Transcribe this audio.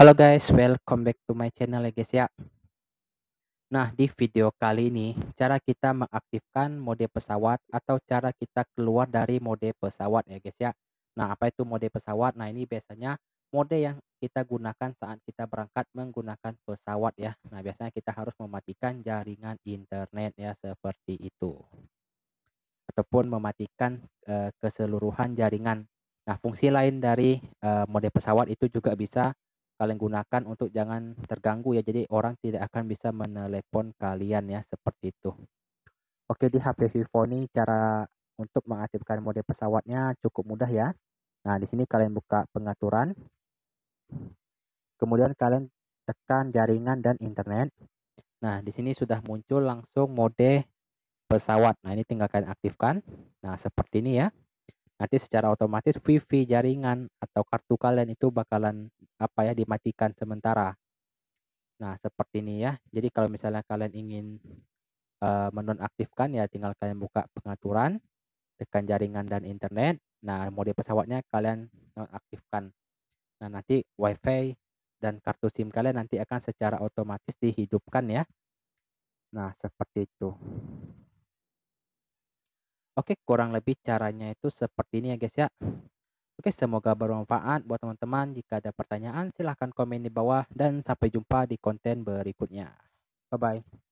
Halo guys, welcome back to my channel ya guys ya. Nah, di video kali ini, cara kita mengaktifkan mode pesawat atau cara kita keluar dari mode pesawat ya guys ya. Nah, apa itu mode pesawat? Nah, ini biasanya mode yang kita gunakan saat kita berangkat menggunakan pesawat ya. Nah, biasanya kita harus mematikan jaringan internet ya, seperti itu. Ataupun mematikan uh, keseluruhan jaringan. Nah, fungsi lain dari uh, mode pesawat itu juga bisa kalian gunakan untuk jangan terganggu ya. Jadi orang tidak akan bisa menelepon kalian ya seperti itu. Oke di HP Vivo ini cara untuk mengaktifkan mode pesawatnya cukup mudah ya. Nah di sini kalian buka pengaturan. Kemudian kalian tekan jaringan dan internet. Nah di sini sudah muncul langsung mode pesawat. Nah ini tinggal kalian aktifkan. Nah seperti ini ya nanti secara otomatis wifi jaringan atau kartu kalian itu bakalan apa ya dimatikan sementara nah seperti ini ya jadi kalau misalnya kalian ingin uh, menonaktifkan ya tinggal kalian buka pengaturan tekan jaringan dan internet nah mode pesawatnya kalian nonaktifkan nah nanti wifi dan kartu SIM kalian nanti akan secara otomatis dihidupkan ya. Nah, seperti itu. Oke, kurang lebih caranya itu seperti ini ya guys ya. Oke, semoga bermanfaat buat teman-teman. Jika ada pertanyaan, silahkan komen di bawah. Dan sampai jumpa di konten berikutnya. Bye-bye.